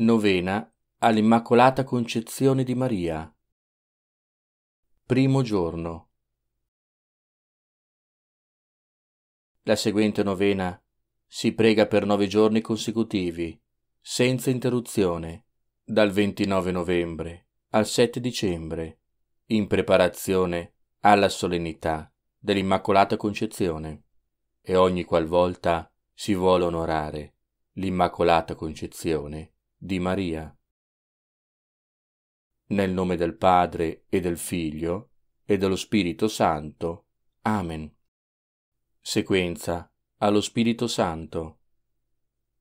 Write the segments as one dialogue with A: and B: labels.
A: Novena all'Immacolata Concezione di Maria. Primo giorno. La seguente novena si prega per nove giorni consecutivi, senza interruzione, dal 29 novembre al 7 dicembre, in preparazione alla solennità dell'Immacolata Concezione e ogni qualvolta si vuole onorare l'Immacolata Concezione di Maria. Nel nome del Padre e del Figlio e dello Spirito Santo. Amen. Sequenza allo Spirito Santo.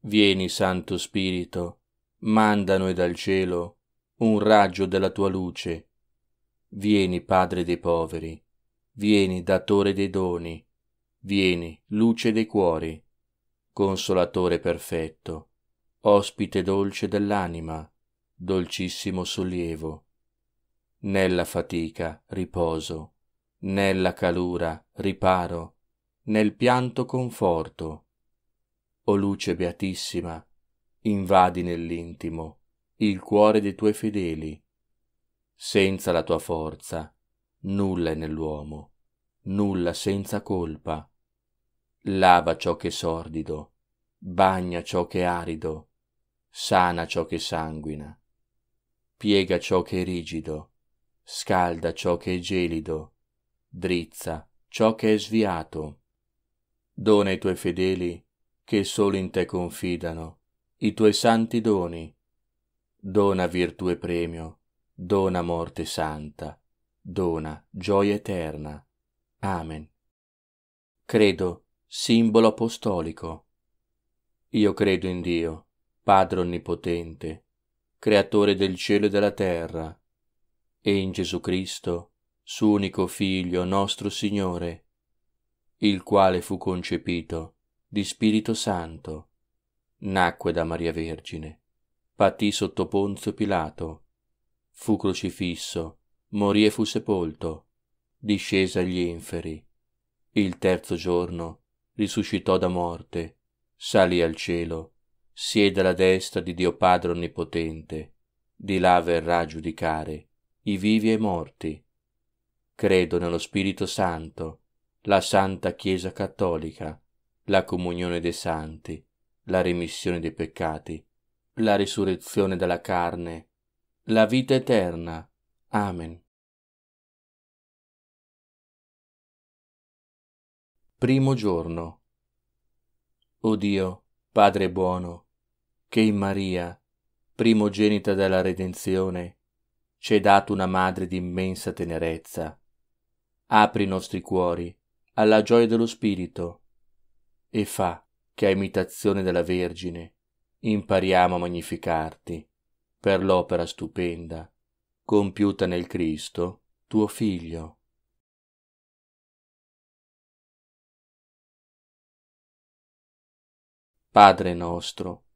A: Vieni, Santo Spirito, manda noi dal cielo un raggio della tua luce. Vieni, Padre dei poveri, vieni, Datore dei doni, vieni, Luce dei cuori, Consolatore perfetto ospite dolce dell'anima, dolcissimo sollievo. Nella fatica riposo, nella calura riparo, nel pianto conforto. O luce beatissima, invadi nell'intimo il cuore dei tuoi fedeli. Senza la tua forza, nulla è nell'uomo, nulla senza colpa. Lava ciò che è sordido, bagna ciò che è arido, sana ciò che sanguina, piega ciò che è rigido, scalda ciò che è gelido, drizza ciò che è sviato. Dona ai tuoi fedeli che solo in te confidano i tuoi santi doni. Dona virtù e premio, dona morte santa, dona gioia eterna. Amen. Credo, simbolo apostolico. Io credo in Dio Padre Onnipotente, Creatore del cielo e della terra, e in Gesù Cristo, suo unico Figlio, nostro Signore, il quale fu concepito di Spirito Santo, nacque da Maria Vergine, patì sotto Ponzio Pilato, fu crocifisso, morì e fu sepolto, discese agli inferi, il terzo giorno risuscitò da morte, salì al cielo, siede alla destra di Dio Padre Onnipotente, di là verrà a giudicare i vivi e i morti. Credo nello Spirito Santo, la Santa Chiesa Cattolica, la comunione dei santi, la remissione dei peccati, la risurrezione della carne, la vita eterna. Amen. Primo giorno. O Dio, Padre buono, che in Maria, primogenita della redenzione, ci è data una madre di immensa tenerezza. Apri i nostri cuori alla gioia dello Spirito e fa che a imitazione della Vergine impariamo a magnificarti per l'opera stupenda compiuta nel Cristo, tuo Figlio. Padre nostro,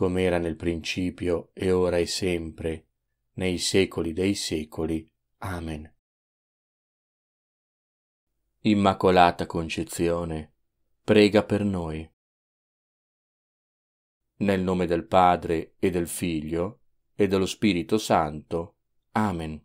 A: come era nel principio e ora e sempre, nei secoli dei secoli. Amen. Immacolata Concezione, prega per noi. Nel nome del Padre e del Figlio e dello Spirito Santo. Amen.